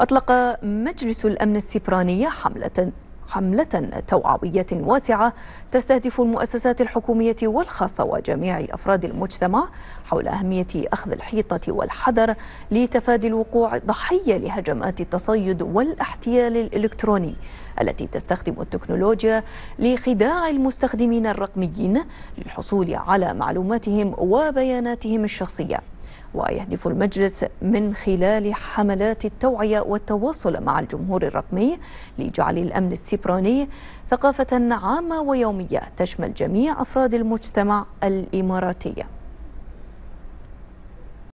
أطلق مجلس الأمن السبراني حملة حملة توعوية واسعة تستهدف المؤسسات الحكومية والخاصة وجميع أفراد المجتمع حول أهمية أخذ الحيطة والحذر لتفادي الوقوع ضحية لهجمات التصيد والاحتيال الإلكتروني التي تستخدم التكنولوجيا لخداع المستخدمين الرقميين للحصول على معلوماتهم وبياناتهم الشخصيه ويهدف المجلس من خلال حملات التوعية والتواصل مع الجمهور الرقمي لجعل الأمن السيبراني ثقافة عامة ويومية تشمل جميع أفراد المجتمع الإماراتي